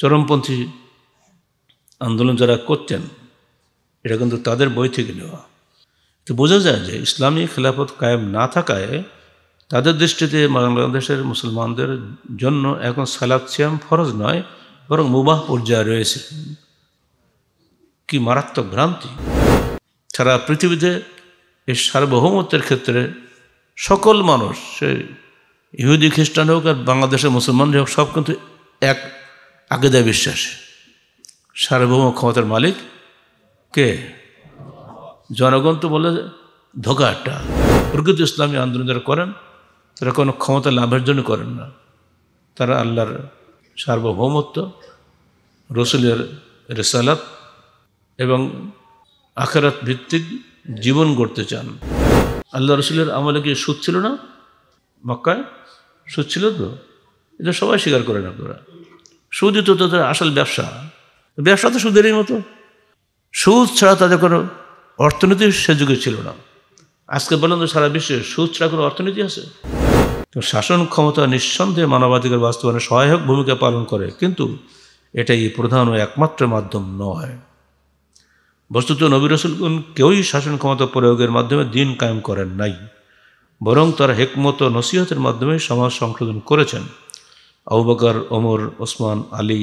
চরমপন্থী আন্দোলন যারা করতেন এটা কিন্তু তাদের বই থেকে নেওয়া তো বোঝা যায় যে ইসলামী খেলাফত কায়েম না থাকায় তাদের দৃষ্টিতে বাংলাদেশের মুসলমানদের জন্য এখন সালাদ ফরজ নয় বরং মুবাহ পর্যায়ে রয়েছে কি মারাত্মক ভ্রান্তি সারা পৃথিবীতে এই সার্বভৌমত্বের ক্ষেত্রে সকল মানুষ সে ইহুদি খ্রিস্টান হোক আর বাংলাদেশের মুসলমান হোক সব কিন্তু এক আকিদা বিশ্বাস সার্বভৌম ক্ষমতার মালিক কে জনগণ তো বলে ধোকা একটা প্রকৃত ইসলামী আন্দোলন যারা করেন তারা কোনো ক্ষমতা লাভের জন্য করেন না তারা আল্লাহর সার্বভৌমত্ব রসুলের রেসালাত এবং আখেরাত ভিত্তিক জীবন গড়তে চান আল্লাহ রসুলের আমলে কি সুদ ছিল না মক্কায় সুদ ছিল তো এটা সবাই স্বীকার করেন আপনারা সুদই তো তাদের আসল ব্যবসা ব্যবসা তো সুদেরই মতো সুদ ছাড়া তাদের কোনো অর্থনীতি সে যুগে ছিল না আজকে বলেন তো সারা বিশ্বে সুদ ছাড়া কোনো অর্থনীতি আছে তো শাসন ক্ষমতা নিঃসন্দেহে মানবাধিকার বাস্তবায়নে সহায়ক ভূমিকা পালন করে কিন্তু এটাই প্রধান ও একমাত্র মাধ্যম নয় বস্তুত নবী রসুলগুন কেউই শাসন ক্ষমতা প্রয়োগের মাধ্যমে দিন কায়েম করেন নাই বরং তারা হেকমত নসিহতের মাধ্যমে সমাজ সংশোধন করেছেন Abu Bakr Omar Osman Ali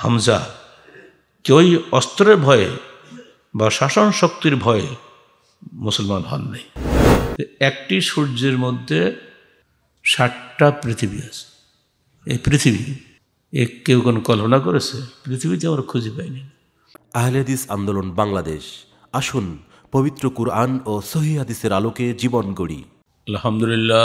Hamza কেউই অস্ত্রের ভয়ে বা শাসন শক্তির ভয়ে মুসলমান হননি একটি সূর্যের মধ্যে ষাটটা পৃথিবী আছে এই পৃথিবী এ কেউ কোনো কল্পনা করেছে পৃথিবীতে আমরা খুঁজে পাইনি আহলেদিস আন্দোলন বাংলাদেশ আসুন পবিত্র কুরআন ও সহি হাদিসের আলোকে জীবন গড়ি আলহামদুলিল্লাহ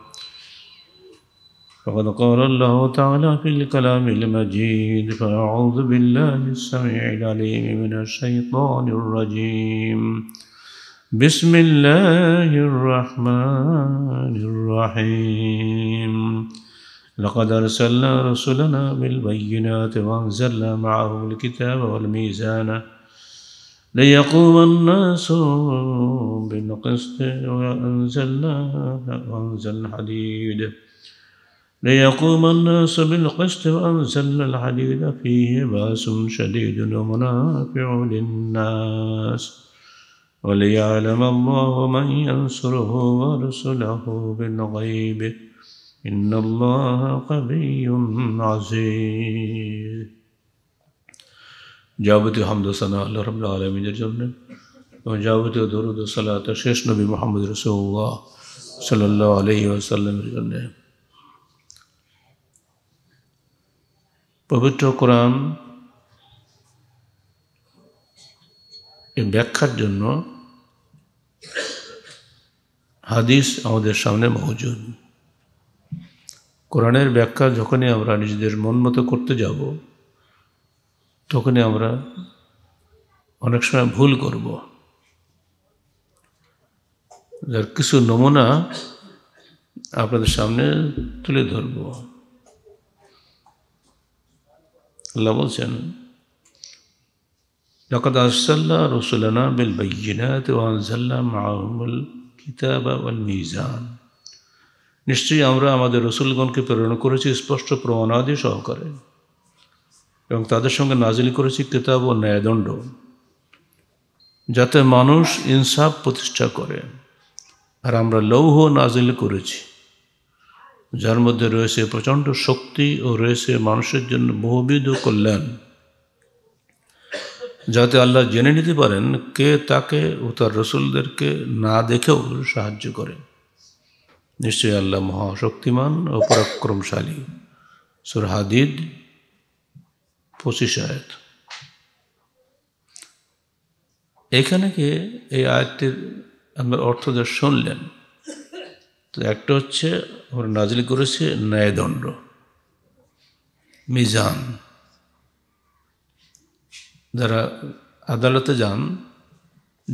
فقد قال الله تعالى في الكلام المجيد فأعوذ بالله السميع العليم من الشيطان الرجيم بسم الله الرحمن الرحيم لقد أرسلنا رسلنا بالبينات وأنزلنا معهم الكتاب والميزان ليقوم الناس بالقسط وأنزلنا وأنزلنا الحديد ليقوم الناس بالقسط وأنزلنا الحديد فيه بأس شديد ومنافع للناس وليعلم الله من ينصره ورسله بالغيب إن الله قوي عزيز جابت الحمد والصلاة على رب العالمين جل جابت درود الصلاة محمد رسول الله صلى الله عليه وسلم الجنة পবিত্র কোরআন ব্যাখ্যার জন্য হাদিস আমাদের সামনে মহজুদ কোরআনের ব্যাখ্যা যখনই আমরা নিজেদের মন মতো করতে যাব তখনই আমরা অনেক সময় ভুল করব যার কিছু নমুনা আপনাদের সামনে তুলে ধরবো আল্লাহ বলছেন لقد أرسلنا رسلنا بالبينات وأنزلنا معهم الكتاب والميزان নিশ্চয়ই আমরা আমাদের রসুলগণকে প্রেরণ করেছি স্পষ্ট প্রমাণাদি সহকারে এবং তাদের সঙ্গে নাজিল করেছি কিতাব ও ন্যায়দণ্ড যাতে মানুষ ইনসাফ প্রতিষ্ঠা করে আর আমরা লৌহ নাজিল করেছি যার মধ্যে রয়েছে প্রচণ্ড শক্তি ও রয়েছে মানুষের জন্য বহুবিধ কল্যাণ যাতে আল্লাহ জেনে নিতে পারেন কে তাকে ও তার রসুলদেরকে না দেখেও সাহায্য করে নিশ্চয়ই আল্লাহ মহাশক্তিমান ও পরাক্রমশালী সুরহাদিদ পঁচিশ আয়াত এখানে কি এই আয়াতটির আপনার অর্থ যা শুনলেন তো একটা হচ্ছে ওর নাজিল করেছে ন্যায়দণ্ড মিজান যারা আদালতে যান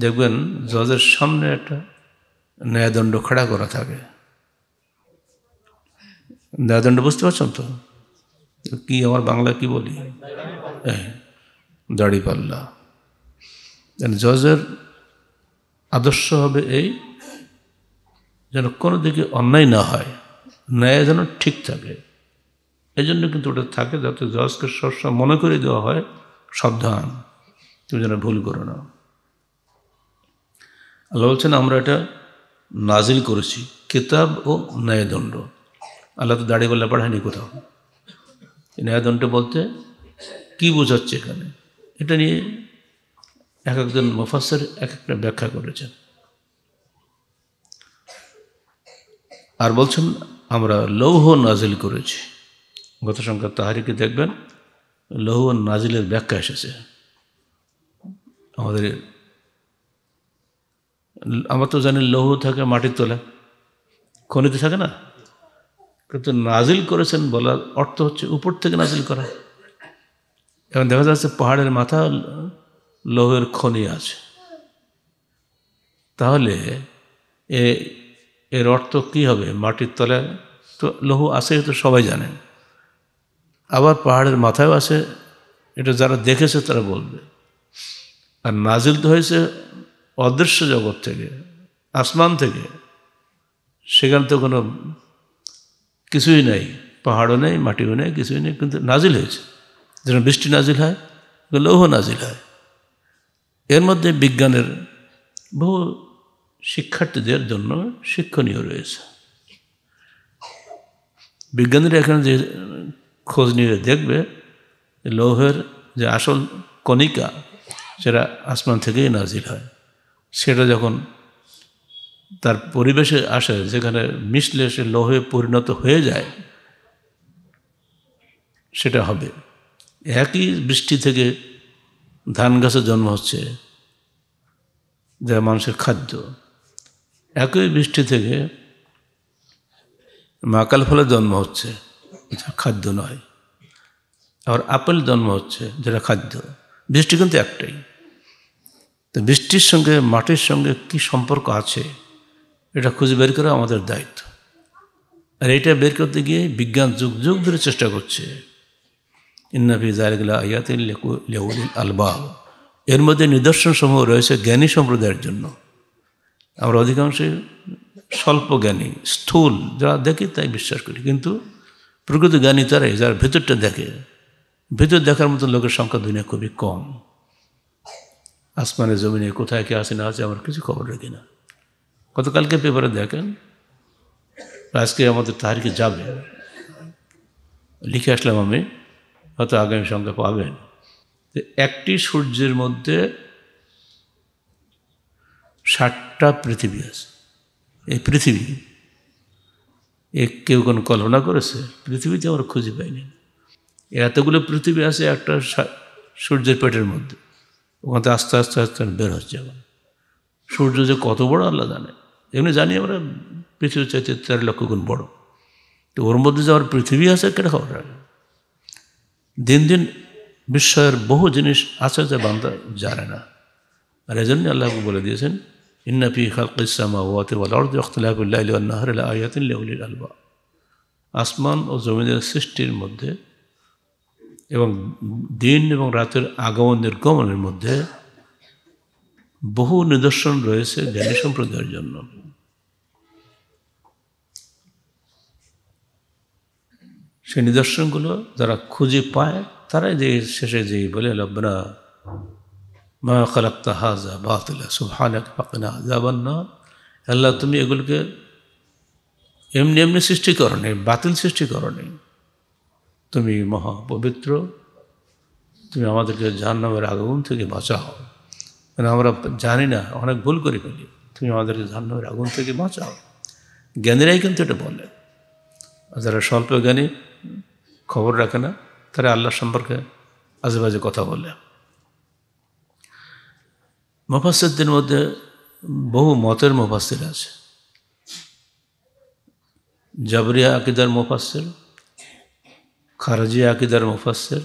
দেখবেন জজের সামনে একটা ন্যায়দণ্ড খাড়া করা থাকে ন্যায়দণ্ড বুঝতে পারছেন তো কি আমার বাংলা কি বলি দাড়ি পাল্লা জজের আদর্শ হবে এই যেন কোনো দিকে অন্যায় না হয় ন্যায় যেন ঠিক থাকে এই জন্য কিন্তু ওটা থাকে যাতে জজকে সবসময় মনে করে দেওয়া হয় সাবধান তুমি যেন ভুল করো না আল্লাহ বলছেন আমরা এটা নাজিল করেছি কিতাব ও ন্যায়দণ্ড আল্লাহ তো দাড়িগোল্লা পাঠায়নি কোথাও ন্যায়দণ্ড বলতে কি বোঝাচ্ছে এখানে এটা নিয়ে এক একজন মোফাসের এক একটা ব্যাখ্যা করেছেন আর বলছেন আমরা লৌহ নাজিল করেছি গত সংখ্যা তাহারিকে দেখবেন লৌহ নাজিলের ব্যাখ্যা এসেছে আমাদের আমরা তো জানি লৌহ থাকে মাটির তোলা খনিতে থাকে না কিন্তু নাজিল করেছেন বলার অর্থ হচ্ছে উপর থেকে নাজিল করা এখন দেখা যাচ্ছে পাহাড়ের মাথা লৌহের খনি আছে তাহলে এ এর অর্থ কি হবে মাটির তলায় তো লহু আসে তো সবাই জানেন আবার পাহাড়ের মাথায় আছে এটা যারা দেখেছে তারা বলবে আর নাজিল তো হয়েছে অদৃশ্য জগৎ থেকে আসমান থেকে সেখান তো কোনো কিছুই নাই পাহাড়ও নেই মাটিও নেই কিছুই নেই কিন্তু নাজিল হয়েছে যেন বৃষ্টি নাজিল হয় লৌহ নাজিল হয় এর মধ্যে বিজ্ঞানের বহু শিক্ষার্থীদের জন্য শিক্ষণীয় রয়েছে বিজ্ঞানীরা এখানে যে খোঁজ নিয়ে দেখবে লৌহের যে আসল কণিকা সেটা আসমান থেকেই নাজির হয় সেটা যখন তার পরিবেশে আসে যেখানে মিশলে সে লৌহে পরিণত হয়ে যায় সেটা হবে একই বৃষ্টি থেকে ধান গাছের জন্ম হচ্ছে যা মানুষের খাদ্য একই বৃষ্টি থেকে মাকাল ফলে জন্ম হচ্ছে যা খাদ্য নয় আবার আপেল জন্ম হচ্ছে যেটা খাদ্য বৃষ্টি কিন্তু একটাই তো বৃষ্টির সঙ্গে মাটির সঙ্গে কি সম্পর্ক আছে এটা খুঁজে বের করা আমাদের দায়িত্ব আর এটা বের করতে গিয়ে বিজ্ঞান যুগ যুগ ধরে চেষ্টা করছে ইন্নাফি জায়গা আয়াতিল লেউল এর মধ্যে নিদর্শন সমূহ রয়েছে জ্ঞানী সম্প্রদায়ের জন্য আমরা অধিকাংশে স্বল্প জ্ঞানী স্থূল যারা দেখে তাই বিশ্বাস করি কিন্তু প্রকৃত জ্ঞানী তারাই যারা ভেতরটা দেখে ভেতর দেখার মতো লোকের সংখ্যা দুনিয়া খুবই কম আসমানে জমিনে কোথায় কে আছে না আছে আমার কিছু খবর রাখি না গতকালকে পেপারে দেখেন আজকে আমাদের তাহারিকে যাবে লিখে আসলাম আমি হয়তো আগামী সংখ্যা পাবেন একটি সূর্যের মধ্যে ষাটটা পৃথিবী আছে এই পৃথিবী এ কেউ কোনো কল্পনা করেছে পৃথিবীতে আমরা খুঁজে পাইনি এতগুলো পৃথিবী আছে একটা সূর্যের পেটের মধ্যে ওখান থেকে আস্তে আস্তে আস্তে বের হচ্ছে এখন সূর্য যে কত বড় আল্লাহ জানে এমনি জানি আমরা পৃথিবীর চাইতে চার লক্ষ গুণ বড় তো ওর মধ্যে যে আমার পৃথিবী আছে কেটে খবর আগে দিন দিন বিশ্বের বহু জিনিস আছে যে বান্দা জানে না আর জন্যই আল্লাহকে বলে দিয়েছেন إن في خلق السماوات واختلاف الليل والنهار আসমান ও জমিনের সৃষ্টির মধ্যে এবং দিন এবং রাতের আগমন নির্গমনের মধ্যে বহু নিদর্শন রয়েছে জ্ঞানী সম্প্রদায়ের জন্য সেই নিদর্শনগুলো যারা খুঁজে পায় তারাই যে শেষে যেই বলে লব্বনা মা বাতিলা সুহানাক না আল্লাহ তুমি এগুলোকে এমনি এমনি সৃষ্টি করো নেই বাতিল সৃষ্টি করো নেই তুমি মহা পবিত্র তুমি আমাদেরকে জাহ্নামের আগুন থেকে বাঁচাও মানে আমরা জানি না অনেক ভুল করে ফেলি তুমি আমাদেরকে জাহ্নামের আগুন থেকে বাঁচাও জ্ঞানীরাই কিন্তু এটা বলে যারা স্বল্প জ্ঞানী খবর রাখে না তারা আল্লাহ সম্পর্কে আজেবাজে কথা বলে মোফাসেরদের মধ্যে বহু মতের মোফাসের আছে জাবরিয়া আকিদার মোফাসের খারাজিয়া আকিদার মোফাসের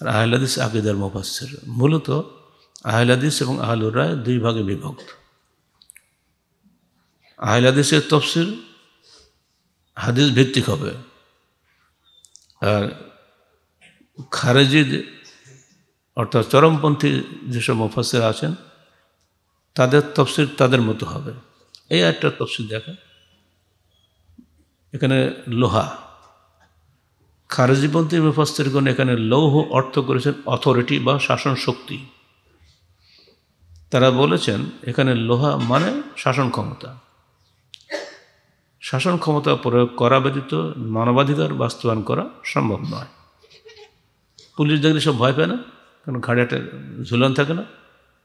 আর আহলাদিস আকিদার মোফাসের মূলত আহলাদিস এবং রায় দুই ভাগে বিভক্ত আহলাদিসের তফসির হাদিস ভিত্তিক হবে আর খারেজির অর্থাৎ চরমপন্থী যেসব মুফাসির আছেন তাদের তফসির তাদের মতো হবে এই একটা তফসির দেখা এখানে লোহা খারেজিপন্থী মুফাস্তিরগণ এখানে লৌহ অর্থ করেছেন অথরিটি বা শাসন শক্তি তারা বলেছেন এখানে লোহা মানে শাসন ক্ষমতা শাসন ক্ষমতা প্রয়োগ করা ব্যতীত মানবাধিকার বাস্তবায়ন করা সম্ভব নয় পুলিশ দেখলে সব ভয় পায় না কারণ ঘাড়ে একটা ঝুলন থাকে না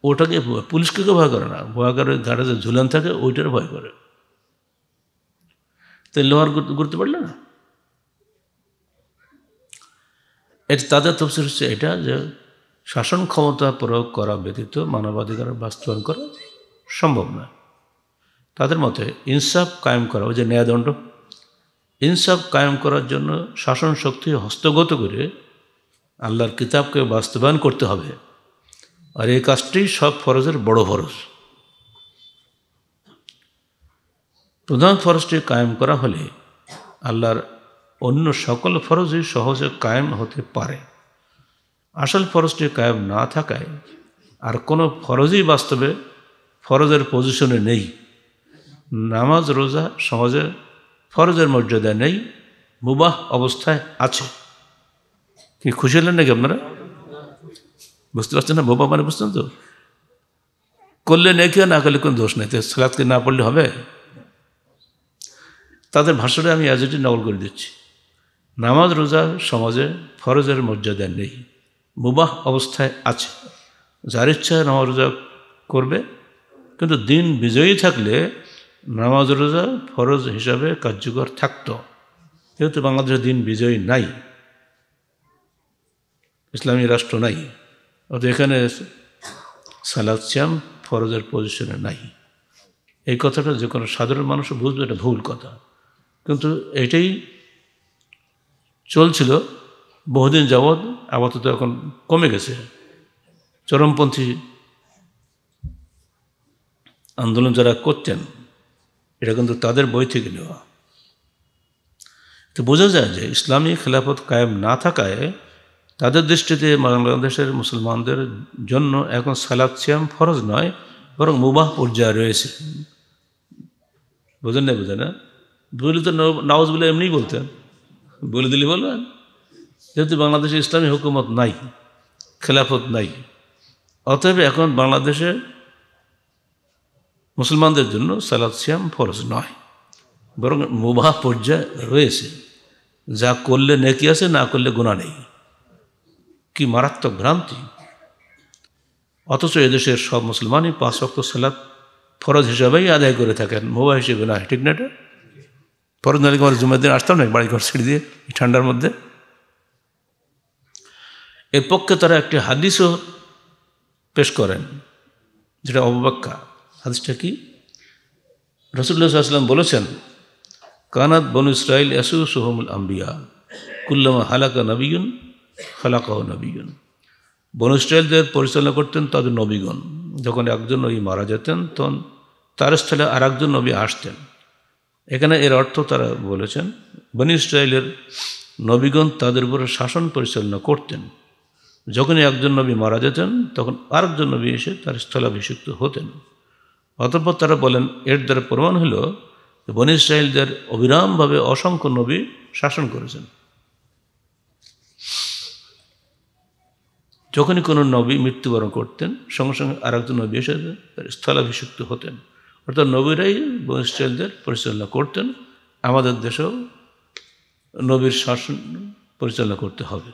ওটাকে পুলিশকে কেউ ভয় করে না ভয় করে গাড়ি যে ঝুলান থাকে ওইটার ভয় করে তাই লোহার করতে পারলো না এটা তাদের তফসিল হচ্ছে এটা যে শাসন ক্ষমতা প্রয়োগ করা ব্যতীত মানবাধিকার বাস্তবায়ন করা সম্ভব না তাদের মতে ইনসাফ কায়েম করা ওই যে ন্যায়দণ্ড ইনসাফ কায়েম করার জন্য শাসন শক্তি হস্তগত করে আল্লাহর কিতাবকে বাস্তবায়ন করতে হবে আর এই কাজটি সব ফরজের বড় ফরজ প্রধান ফরজটি কায়েম করা হলে আল্লাহর অন্য সকল ফরজই সহজে কায়েম হতে পারে আসল ফরজটি কায়েম না থাকায় আর কোনো ফরজই বাস্তবে ফরজের পজিশনে নেই নামাজ রোজা সমাজে ফরজের মর্যাদা নেই মুবাহ অবস্থায় আছে কি খুশি হলেন নাকি আপনারা বুঝতে পারছেন না বোবা মানে বুঝছেন তো করলে নেকি না করলে কোনো দোষ নেই সালাদকে না পড়লে হবে তাদের ভাষণে আমি অ্যাজেটি নকল করে দিচ্ছি নামাজ রোজা সমাজে ফরজের মর্যাদা নেই মুবাহ অবস্থায় আছে যার ইচ্ছা নামাজ রোজা করবে কিন্তু দিন বিজয়ী থাকলে নামাজ রোজা ফরজ হিসাবে কার্যকর থাকত যেহেতু বাংলাদেশে দিন বিজয়ী নাই ইসলামী রাষ্ট্র নাই অত এখানে সালাদ শ্যাম ফরজের পজিশনে নাই এই কথাটা যে কোনো সাধারণ মানুষ বুঝবে এটা ভুল কথা কিন্তু এটাই চলছিল বহুদিন যাবৎ আপাতত এখন কমে গেছে চরমপন্থী আন্দোলন যারা করতেন এটা কিন্তু তাদের বই থেকে নেওয়া তো বোঝা যায় যে ইসলামী খেলাফত কায়েম না থাকায় তাদের দৃষ্টিতে বাংলাদেশের মুসলমানদের জন্য এখন সালাদ সিয়াম ফরজ নয় বরং মুবাহ পর্যায়ে রয়েছে বোঝেন না বোঝে না বলি তো নাওজ বলে এমনিই বলতেন বলে দিলে বলবেন যেহেতু বাংলাদেশে ইসলামী হুকুমত নাই খেলাফত নাই অতএব এখন বাংলাদেশে মুসলমানদের জন্য সালাদ সিয়াম ফরজ নয় বরং মুবাহ পর্যায়ে রয়েছে যা করলে নেকি আছে না করলে গোনা নেই কি মারাত্মক ভ্রান্তি অথচ এদেশের সব মুসলমানই পাঁচ রক্ত সালাদ ফরজ হিসাবেই আদায় করে থাকেন মোবাইল হিসেবে না ঠিক না এটা ফরজ নাহলে আমার জুমের দিন আসতাম না বাড়ি ঘর ছেড়ে দিয়ে ঠান্ডার মধ্যে এর পক্ষে তারা একটি হাদিসও পেশ করেন যেটা অবব্যাখ্যা হাদিসটা কি রসুল্লাহ সাল্লাম বলেছেন কানাত বনু ইসরায়েল এসু সোহমুল আম্বিয়া কুল্লামা হালাকা নবীন খালাকাহ নবীগণ বনুস্টাইলদের পরিচালনা করতেন তাদের নবীগণ যখন একজন নবী মারা যেতেন তখন তার স্থলে আর একজন নবী আসতেন এখানে এর অর্থ তারা বলেছেন বনি ইসরায়েলের নবীগণ তাদের উপরে শাসন পরিচালনা করতেন যখনই একজন নবী মারা যেতেন তখন আরেকজন নবী এসে তার স্থলাভিষিক্ত হতেন অতঃপর তারা বলেন এর দ্বারা প্রমাণ হল বনি ইসরায়েলদের অবিরামভাবে অসংখ্য নবী শাসন করেছেন যখনই কোনো নবী মৃত্যুবরণ করতেন সঙ্গে সঙ্গে আর একজন নবী এসে স্থলাভিষিক্ত হতেন অর্থাৎ নবীরাই বংশীলদের পরিচালনা করতেন আমাদের দেশেও নবীর শাসন পরিচালনা করতে হবে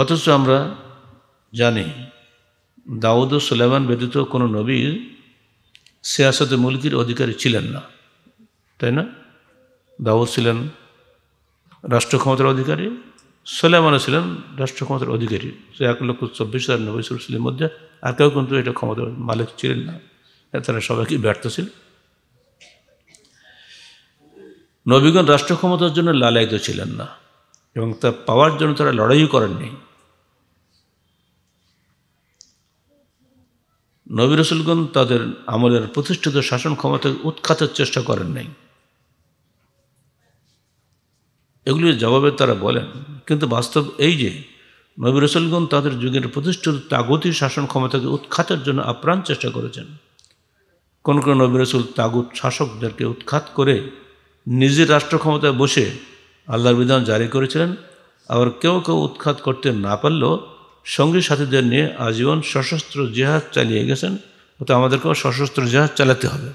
অথচ আমরা জানি দাউদ ও সুলেমান ব্যতীত কোনো নবী সিয়াসতে মুলকির অধিকারী ছিলেন না তাই না দাউদ ছিলেন রাষ্ট্র ক্ষমতার অধিকারী সোলেমানও ছিলেন রাষ্ট্র ক্ষমতার অধিকারী সে এক লক্ষ চব্বিশ হাজার নব্বই ছিলেন মধ্যে আর কেউ কিন্তু এটা ক্ষমতার মালিক ছিলেন না তারা সবাইকে ব্যর্থ ছিল নবীগণ রাষ্ট্র ক্ষমতার জন্য লালায়িত ছিলেন না এবং তা পাওয়ার জন্য তারা লড়াইও করেননি নবী রসুলগণ তাদের আমলের প্রতিষ্ঠিত শাসন ক্ষমতাকে উৎখাতের চেষ্টা করেন নাই এগুলির জবাবে তারা বলেন কিন্তু বাস্তব এই যে নবী রসুলগণ তাদের যুগের প্রতিষ্ঠিত তাগুতি শাসন ক্ষমতাকে উৎখাতের জন্য আপ্রাণ চেষ্টা করেছেন কোন কোন নবী রসুল তাগুত শাসকদেরকে উৎখাত করে নিজের রাষ্ট্র ক্ষমতায় বসে আল্লাহর বিধান জারি করেছিলেন আবার কেউ কেউ উৎখাত করতে না পারলেও সঙ্গী সাথীদের নিয়ে আজীবন সশস্ত্র জেহাদ চালিয়ে গেছেন তো আমাদেরকেও সশস্ত্র জেহাদ চালাতে হবে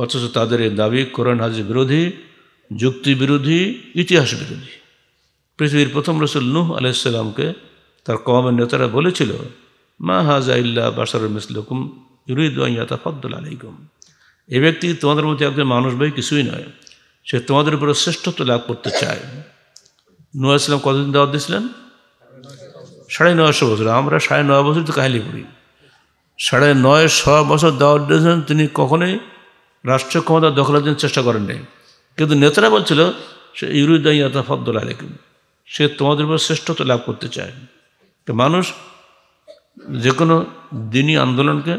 অথচ তাদের এই দাবি কোরআন হাজি বিরোধী যুক্তি বিরোধী ইতিহাস বিরোধী পৃথিবীর প্রথম রসুল নুহ আলাইসাল্লামকে তার কমের নেতারা বলেছিল মা হাজা ইল্লা বাসার মিসলুকুম ইউরিদাইয়াতা ফদ্দুল আলাইকুম এ ব্যক্তি তোমাদের মধ্যে একজন মানুষ ভাই কিছুই নয় সে তোমাদের উপরে শ্রেষ্ঠত্ব লাভ করতে চায় নুয়া ইসলাম কতদিন দাওয়াত দিয়েছিলেন সাড়ে নয়শো বছর আমরা সাড়ে নয় বছর তো কাহিনী করি সাড়ে নয় শ বছর দাওয়াত দিয়েছিলেন তিনি কখনোই রাষ্ট্র ক্ষমতা দখলের জন্য চেষ্টা করেন নাই কিন্তু নেতারা বলছিল সে ইউরুদাইয়াতা ফদ্দুল আলেকুম সে তোমাদের উপর শ্রেষ্ঠত্ব লাভ করতে চায় মানুষ যে কোনো দিনই আন্দোলনকে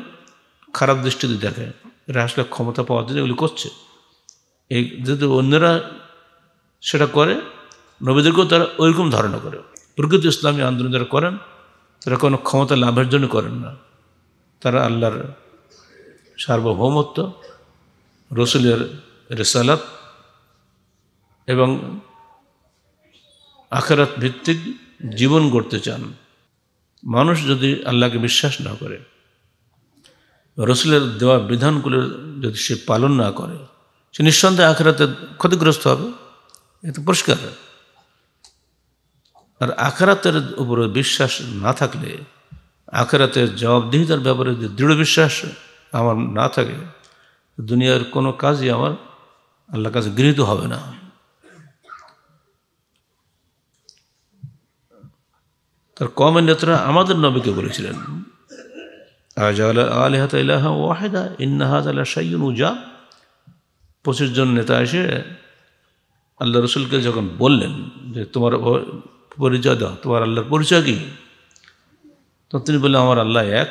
খারাপ দৃষ্টিতে দেখে এরা আসলে ক্ষমতা পাওয়ার জন্য এগুলি করছে এই যদি অন্যরা সেটা করে নবীদেরকেও তারা ওইরকম ধারণা করে প্রকৃত ইসলামী আন্দোলন যারা করেন তারা কোনো ক্ষমতা লাভের জন্য করেন না তারা আল্লাহর সার্বভৌমত্ব রসুলের রেসালাত এবং আখেরাত ভিত্তিক জীবন গড়তে চান মানুষ যদি আল্লাহকে বিশ্বাস না করে রসুলের দেওয়া বিধানগুলো যদি সে পালন না করে সে নিঃসন্দেহে আখেরাতে ক্ষতিগ্রস্ত হবে তো পরিষ্কার আর আখেরাতের উপরে বিশ্বাস না থাকলে আখেরাতের জবাবদিহিতার ব্যাপারে যে দৃঢ় বিশ্বাস আমার না থাকে দুনিয়ার কোনো কাজই আমার আল্লাহর কাছে গৃহীত হবে না তার কমের নেতারা আমাদের নবীকে বলেছিলেন সাইন উজা পঁচিশ জন নেতা এসে আল্লাহ রসুলকে যখন বললেন যে তোমার পরিচয় দাও তোমার আল্লাহর পরিচয় কি তখন তিনি বললেন আমার আল্লাহ এক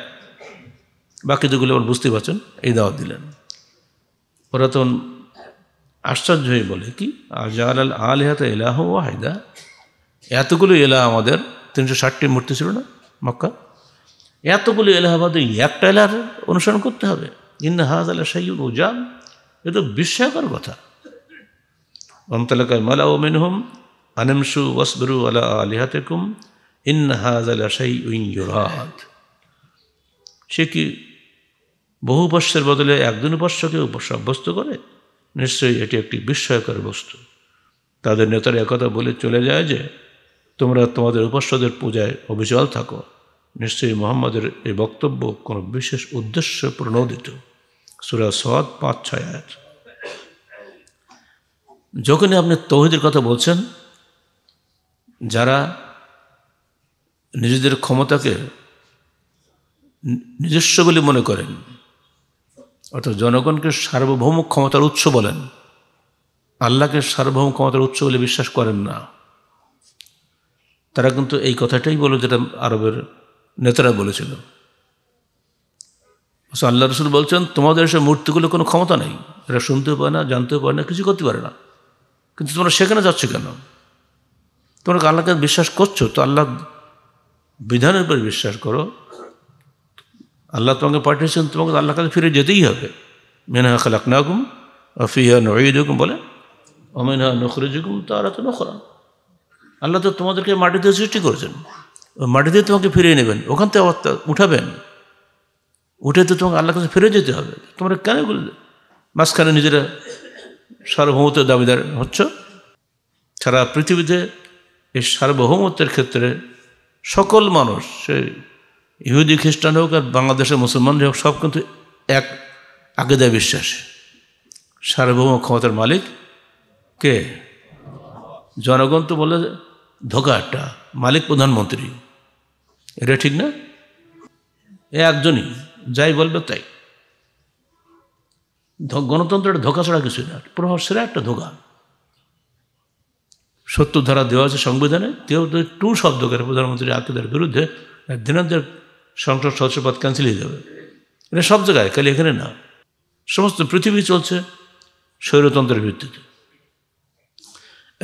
বাকি যেগুলো বুঝতে পারছেন এই দাওয়াত দিলেন ওরা তখন আশ্চর্য হয়ে বলে কি আজাল আল আলহাতা এলাহ ওয়াহিদা এতগুলো এলাহ আমাদের তিনশো ষাটটি মূর্তি ছিল না মক্কা এতগুলো এলাহাবাদে একটা এলাহার অনুসরণ করতে হবে ইন্না হাজ আলা সাইউন উজাম এ তো বিস্ময়কর কথা অমতালাকায় মালা ও মিনহুম আনেমসু ওয়াসবরু আলা আলিহাতেকুম ইন্না হাজ আলা সাই ইউরাদ সে কি বহু উপাস্যের বদলে একদিন বৎসকে সাব্যস্ত করে নিশ্চয়ই এটি একটি বিস্ময়কর বস্তু তাদের নেতারা একথা বলে চলে যায় যে তোমরা তোমাদের উপাস্যদের পূজায় অবিচল থাকো নিশ্চয়ই মোহাম্মদের এই বক্তব্য কোনো বিশেষ উদ্দেশ্য প্রণোদিত সুরা সদ পাঁচ ছয় আয়াত যখনই আপনি তহিদের কথা বলছেন যারা নিজেদের ক্ষমতাকে নিজস্ব বলে মনে করেন অর্থাৎ জনগণকে সার্বভৌম ক্ষমতার উৎস বলেন আল্লাহকে সার্বভৌম ক্ষমতার উৎস বলে বিশ্বাস করেন না তারা কিন্তু এই কথাটাই বলো যেটা আরবের নেতারা বলেছিল আল্লাহ রসুল বলছেন তোমাদের সে মূর্তিগুলো কোনো ক্ষমতা নেই এরা শুনতেও পায় না জানতেও পারে না কিছু করতে পারে না কিন্তু তোমরা সেখানে যাচ্ছ কেন তোমরা আল্লাহকে বিশ্বাস করছো তো আল্লাহ বিধানের উপর বিশ্বাস করো আল্লাহ তোমাকে পাঠিয়েছেন তোমাকে আল্লাহ কাছে ফিরে যেতেই হবে মেনহা খালাকনাকুম আফিহা নহিদুকুম বলে অমেনহা নখরুজুকুম তারা তো নখরা আল্লাহ তো তোমাদেরকে মাটিতে সৃষ্টি করেছেন মাটিতে তোমাকে ফিরিয়ে নেবেন ওখান থেকে উঠাবেন উঠে তো তোমাকে আল্লাহ কাছে ফিরে যেতে হবে তোমরা কেন বললে মাঝখানে নিজেরা সার্বভৌমত্বের দাবিদার হচ্ছ সারা পৃথিবীতে এই সার্বভৌমত্বের ক্ষেত্রে সকল মানুষ সে ইহুদি খ্রিস্টান হোক আর বাংলাদেশের মুসলমানরা হোক সব কিন্তু এক দেয় বিশ্বাস সার্বভৌম ক্ষমতার মালিক কে জনগণ তো বলে ধোকা একটা মালিক প্রধানমন্ত্রী এটা ঠিক না এ একজনই যাই বলবে তাই গণতন্ত্র একটা ধোকা ছাড়া কিছু না প্রভাব একটা ধোকা সত্য ধারা দেওয়া আছে সংবিধানে কেউ টু শব্দ করে প্রধানমন্ত্রী আকিদার বিরুদ্ধে দিনের সংসদ পদ ক্যান্সেল হয়ে যাবে এটা সব জায়গায় খালি এখানে না সমস্ত পৃথিবী চলছে স্বৈরতন্ত্রের ভিত্তিতে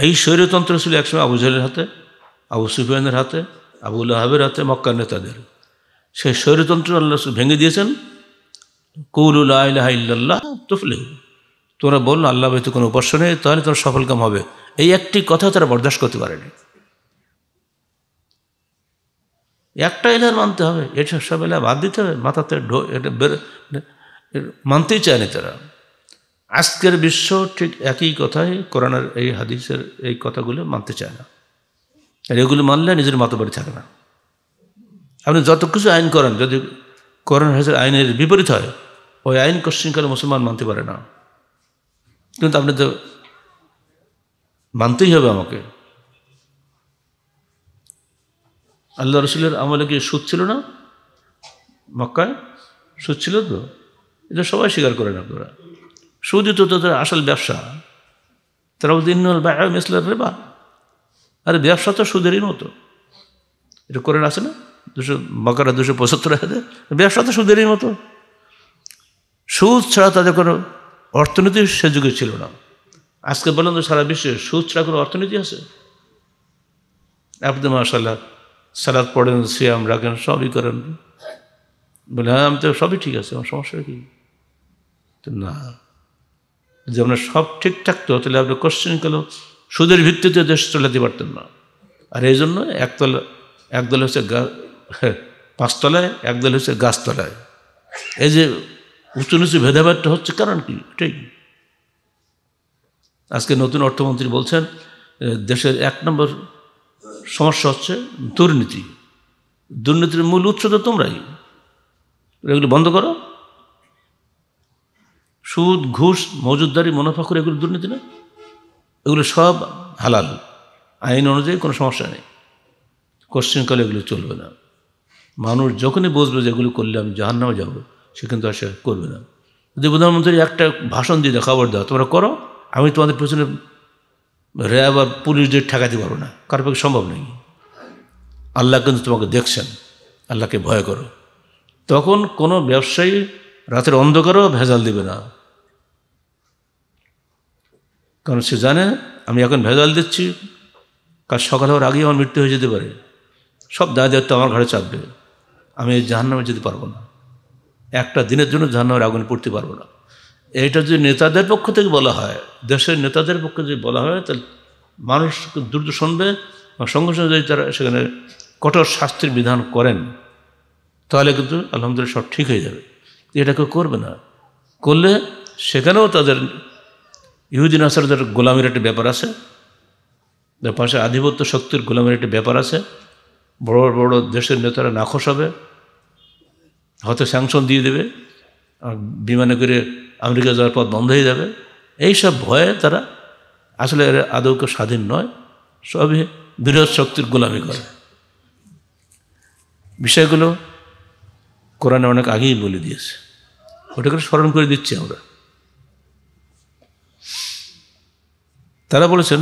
এই স্বৈরতন্ত্র ছিল একসময় আবু জাহেলের হাতে আবু সুফিয়ানের হাতে আবু লাহাবের হাতে মক্কার নেতাদের সেই স্বৈরতন্ত্র আল্লাহ ভেঙে দিয়েছেন কৌলুল্লাহ তুফলে তোমরা বললো আল্লাহ ব্যতীত কোনো উপাস্য নেই তাহলে তোমরা সফলকাম হবে এই একটি কথা তারা বরদাস্ত করতে পারেনি একটা এলার মানতে হবে এটা সব এলা বাদ দিতে হবে মাথাতে ঢো এটা বের মানতেই চায়নি তারা আজকের বিশ্ব ঠিক একই কথাই করোনার এই হাদিসের এই কথাগুলো মানতে চায় না আর এগুলো মানলে নিজের মাতবাড়ি থাকে না আপনি যত কিছু আইন করেন যদি করোনা হাজার আইনের বিপরীত হয় ওই আইন কোশ্চিনকালে মুসলমান মানতে পারে না কিন্তু আপনি তো মানতেই হবে আমাকে আল্লাহ রসুলের আমলে কি সুদ ছিল না মক্কায় সুদ ছিল তো এটা সবাই স্বীকার করেন আপনারা সুদই তো তাদের আসল ব্যবসা তারা উদ্দিনাল বা আরে ব্যবসা তো সুদেরই মতো এটা করেন আছে না দুশো মকারা দুশো পঁচাত্তর হাজার ব্যবসা তো সুদেরই মতো সুদ ছাড়া তাদের কোনো অর্থনীতি সে যুগে ছিল না আজকে বলেন তো সারা বিশ্বে সুদ ছাড়া কোনো অর্থনীতি আছে আপনি মাসাল্লাহ সালাদ পড়েন সিয়াম রাখেন সবই করেন বলে হ্যাঁ আমি তো সবই ঠিক আছে আমার সমস্যা কি তো না যদি আপনার সব ঠিক থাকতো তাহলে আপনি কোশ্চেন কেন সুদের ভিত্তিতে দেশ চলাতে পারতেন না আর এই জন্য একতলা একদল হচ্ছে গা পাঁচতলায় একদল হচ্ছে গাছতলায় এই যে উঁচু নিচু ভেদাভেদটা হচ্ছে কারণ কি ঠিক আজকে নতুন অর্থমন্ত্রী বলছেন দেশের এক নম্বর সমস্যা হচ্ছে দুর্নীতি দুর্নীতির মূল উৎস তো তোমরাই এগুলো বন্ধ করো সুদ ঘুষ মুনাফা করে এগুলো দুর্নীতি না এগুলো সব হালাল আইন অনুযায়ী কোনো সমস্যা নেই কালে এগুলো চলবে না মানুষ যখনই বুঝবে যে এগুলো করলে আমি যাহার নামে যাবো সে কিন্তু আর সে করবে না যদি প্রধানমন্ত্রী একটা ভাষণ দিয়ে দেখাবার দাও তোমরা করো আমি তোমাদের পেছনে র্যাব আর পুলিশদের ঠেকাতে পারো না কারো পক্ষে সম্ভব নেই আল্লাহ কিন্তু তোমাকে দেখছেন আল্লাহকে ভয় করো তখন কোনো ব্যবসায়ী রাতের অন্ধকারও ভেজাল দেবে না কারণ সে জানে আমি এখন ভেজাল দিচ্ছি কাল সকাল হওয়ার আগেই আমার মৃত্যু হয়ে যেতে পারে সব দায় দায়িত্ব আমার ঘরে চাপবে আমি জাহান্নামে যেতে পারবো না একটা দিনের জন্য জাহান্নামের আগুন পড়তে পারবো না এটা যদি নেতাদের পক্ষ থেকে বলা হয় দেশের নেতাদের পক্ষে যদি বলা হয় তাহলে মানুষ দ্রুত শুনবে বা সঙ্গে সঙ্গে যদি তারা সেখানে কঠোর শাস্তির বিধান করেন তাহলে কিন্তু আলহামদুলিল্লাহ সব ঠিক হয়ে যাবে এটা কেউ করবে না করলে সেখানেও তাদের ইহুদিন আসারদের গোলামের একটা ব্যাপার আছে পাশে আধিপত্য শক্তির গোলামের একটা ব্যাপার আছে বড় বড় দেশের নেতারা নাখোশ হবে হয়তো স্যাংশন দিয়ে দেবে বিমানে করে আমেরিকা যাওয়ার পথ বন্ধ হয়ে যাবে এই সব ভয়ে তারা আসলে এরা আদৌ কেউ স্বাধীন নয় সবই বিরোধ শক্তির গোলামি করে বিষয়গুলো কোরআনে অনেক আগেই বলে দিয়েছে ওটাকে স্মরণ করে দিচ্ছি আমরা তারা বলেছেন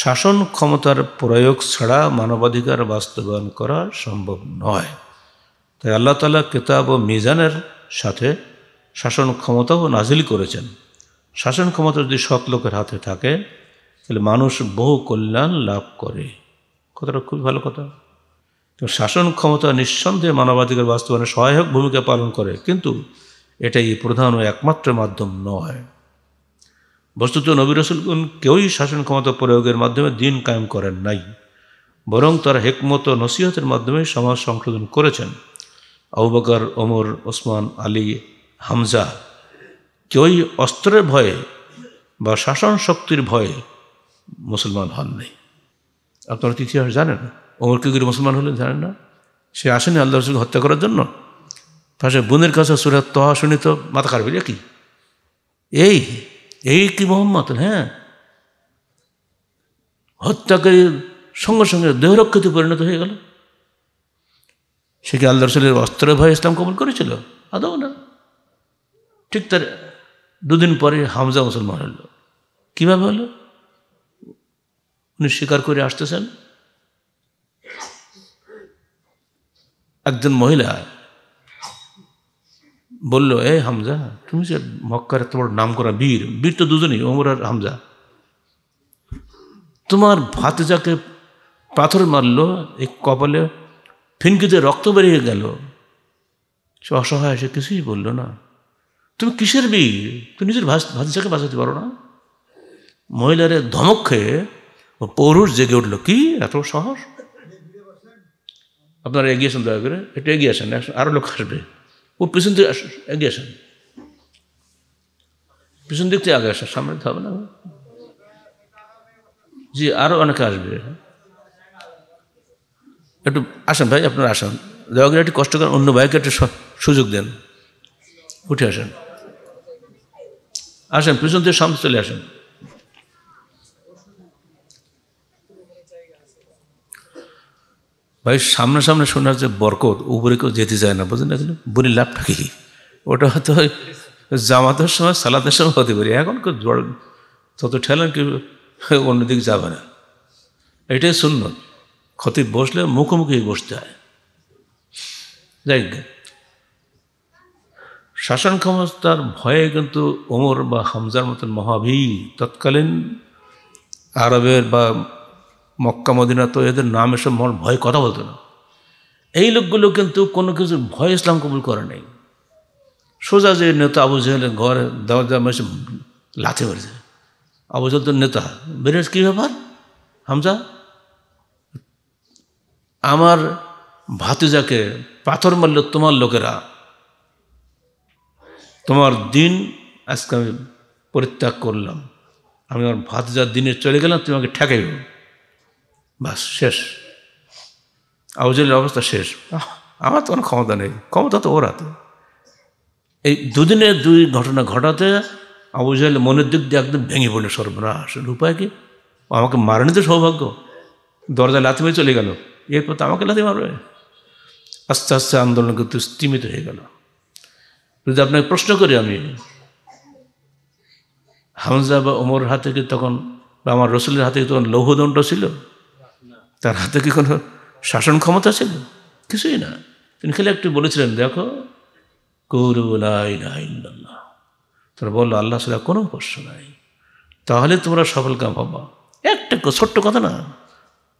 শাসন ক্ষমতার প্রয়োগ ছাড়া মানবাধিকার বাস্তবায়ন করা সম্ভব নয় তাই আল্লাহ তালা কেতাব ও মিজানের সাথে শাসন ক্ষমতাও নাজিল করেছেন শাসন ক্ষমতা যদি সৎ লোকের হাতে থাকে তাহলে মানুষ বহু কল্যাণ লাভ করে কথাটা খুবই ভালো কথা তো শাসন ক্ষমতা নিঃসন্দেহে মানবাধিকার বাস্তবায়নে সহায়ক ভূমিকা পালন করে কিন্তু এটাই প্রধান ও একমাত্র মাধ্যম নয় বস্তুত নবী রসুলগুন কেউই শাসন ক্ষমতা প্রয়োগের মাধ্যমে দিন কায়েম করেন নাই বরং তারা হেকমত নসিহতের মাধ্যমে সমাজ সংশোধন করেছেন আউবাকার ওমর ওসমান আলী হামজা কেউই অস্ত্রের ভয়ে বা শাসন শক্তির ভয়ে মুসলমান হননি আপনারা ইতিহাস জানেন ওমর কি করে মুসলমান হলেন জানেন না সে আসেনি আল্লাহ রসুলকে হত্যা করার জন্য পাশে বোনের কাছে সুরাত তহা শুনি তো মাথা খারাপ হয়ে কি এই এই কি মোহাম্মদ হ্যাঁ হত্যাকারী সঙ্গে সঙ্গে দেহরক্ষিত পরিণত হয়ে গেল সে কি আল্লাহ রসুলের অস্ত্র ভয়ে ইসলাম কবুল করেছিল আদৌ না ঠিক তার দুদিন পরে হামজা মুসলমান হল কীভাবে হলো উনি স্বীকার করে আসতেছেন একজন মহিলা বলল এ হামজা তুমি যে মক্কার এত বড় নাম করা বীর বীর তো দুজনই ওমর আর হামজা তোমার ভাতিজাকে পাথর মারলো এই কপালে ফিনকিতে রক্ত বেরিয়ে গেল সে অসহায় সে কিছুই বললো না তুমি কিসের বি তুমি নিজের ভাজাকে বাঁচাতে পারো না মহিলারে ধমক খেয়ে পৌরুষ জেগে উঠলো কি এত সহজ আপনারা এগিয়ে আসেন দয়া করে একটু এগিয়ে আসেন আরও লোক আসবে ও পিছন দিকে এগিয়ে আসেন পিছন দিক থেকে আগে আসেন সামনে হবে না জি আরও অনেকে আসবে একটু আসেন ভাই আপনার আসেন দয়া একটু কষ্ট করেন অন্য ভাইকে একটু সুযোগ দেন উঠে আসেন আসেন পিছন থেকে সামনে চলে আসেন ভাই সামনে শোনার যে বরকত উপরে কেউ যেতে চায় না বুঝলেন এখানে বলি লাভটা কি ওটা হয়তো জামাতের সময় সালাতের সময় হতে পারি এখন তত ঠেলেন কি অন্যদিকে যাবে না এটাই সুন্নত ক্ষতি বসলে মুখোমুখি বসতে হয় যাই শাসন ক্ষমতার ভয়ে কিন্তু ওমর বা হামজার মতন মহাবীর তৎকালীন আরবের বা মক্কা মদিনা তো এদের নাম এসব মর ভয়ে কথা বলতো না এই লোকগুলো কিন্তু কোনো কিছু ভয় ইসলাম কবুল করে নাই সোজা যে নেতা আবু জাহেলের ঘরে দরজা মেসে লাথে মেরেছে আবু জেহেল তো নেতা বেরেস কী ব্যাপার হামজা আমার ভাতিজাকে পাথর মারল তোমার লোকেরা তোমার দিন আজকে আমি পরিত্যাগ করলাম আমি আমার ভাতিজার দিনে চলে গেলাম তুমি আমাকে ঠেকাইব বাস শেষ আউজলের অবস্থা শেষ আমার তো কোনো ক্ষমতা নেই ক্ষমতা তো ওর হাতে এই দুদিনে দুই ঘটনা ঘটাতে আবুজাল মনের দিক দিয়ে একদম ভেঙে পড়লো সর্বনাশ উপায় কি আমাকে মারেনি তো সৌভাগ্য দরজা লাথি চলে গেল এরপর তো আমাকে লাথি মারবে আস্তে আস্তে আন্দোলন কিন্তু স্তীমিত হয়ে গেল যদি আপনাকে প্রশ্ন করি আমি হামজা বা ওমর হাতে কি তখন বা আমার রসুলের হাতে কি তখন লৌহদণ্ড ছিল তার হাতে কি কোনো শাসন ক্ষমতা ছিল কিছুই না তিনি খেলে একটু বলেছিলেন দেখো কৌরুল্লাহ তারা বললো আল্লাহ সাদা কোনো প্রশ্ন নাই তাহলে তোমরা সফল কাম হবা একটা ছোট্ট কথা না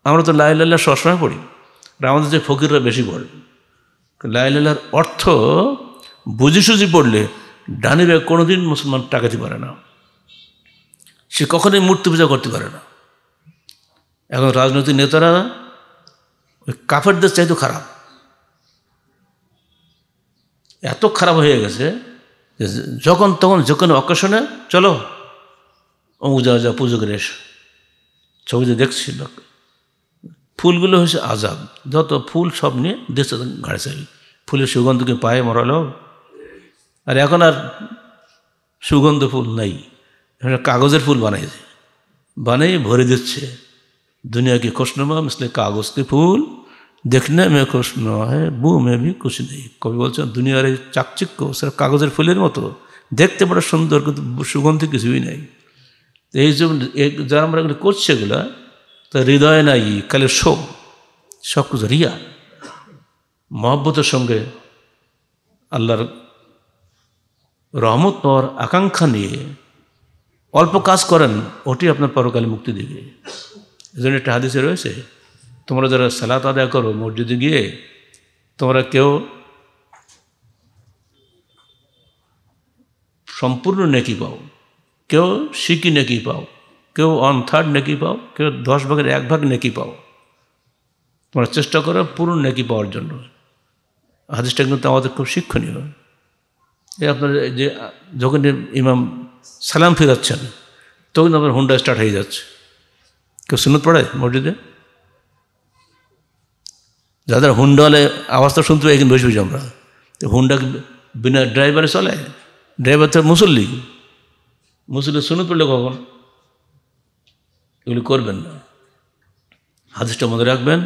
আমরা তো লাইলাল্লাহ সবসময় পড়ি আমাদের যে ফকিররা বেশি পড়ে লাইলাল্লাহর অর্থ বুঝি সুঝি পড়লে ডানিরা কোনোদিন মুসলমান টাকাতে পারে না সে কখনোই মূর্তি পূজা করতে পারে না এখন রাজনৈতিক নেতারা ওই কাফেরদের চাইতে খারাপ এত খারাপ হয়ে গেছে যে যখন তখন যে কোনো অকেশনে চলো অমুক যা যা পুজো করে এসো ছবিতে দেখছি লোক ফুলগুলো হচ্ছে আজাব যত ফুল সব নিয়ে দেশে ঘাড়ে চাবি ফুলের সুগন্ধকে পায়ে মরাল আর এখন আর সুগন্ধ ফুল নাই কাগজের ফুল বানাইছে বানাই ভরে দিচ্ছে দুনিয়াকে के खुशनुमा কাগজকে ফুল দেখলে মেয়ে देखने হয় বু মেয়ে আমি খুশি নেই কবি বলছেন দুনিয়ার এই চাকচিক্য সেটা কাগজের ফুলের মতো দেখতে বড় সুন্দর কিন্তু সুগন্ধি কিছুই নেই এই জন্য যারা আমরা এগুলো করছে এগুলো তো হৃদয় নাই কালে শোক সব কিছু রিয়া মহব্বতের সঙ্গে আল্লাহর রহমত পাওয়ার আকাঙ্ক্ষা নিয়ে অল্প কাজ করেন ওটি আপনার পরকালে মুক্তি দেবে এজন্য একটা হাদিসে রয়েছে তোমরা যারা সালাত আদায় করো মসজিদে গিয়ে তোমরা কেউ সম্পূর্ণ নেকি পাও কেউ শিকি নেকি পাও কেউ অন থার্ড নেকি পাও কেউ দশ ভাগের এক ভাগ নেকি পাও তোমরা চেষ্টা করো পুরো নেকি পাওয়ার জন্য হাদিসটা কিন্তু আমাদের খুব শিক্ষণীয় এই আপনার যে যখন ইমাম সালাম ফিরাচ্ছেন তখন আপনার হুন্ডা স্টার্ট হয়ে যাচ্ছে কেউ শুনত পড়ায় মসজিদে যাদের হুন্ডা হলে আওয়াজটা শুনতে পাই বেশি বুঝি আমরা হুন্ডা বিনা ড্রাইভারে চলে ড্রাইভার তো মুসল্লি মুসল্লি সুনত পড়লে কখন এগুলি করবেন না হাদিসটা মনে রাখবেন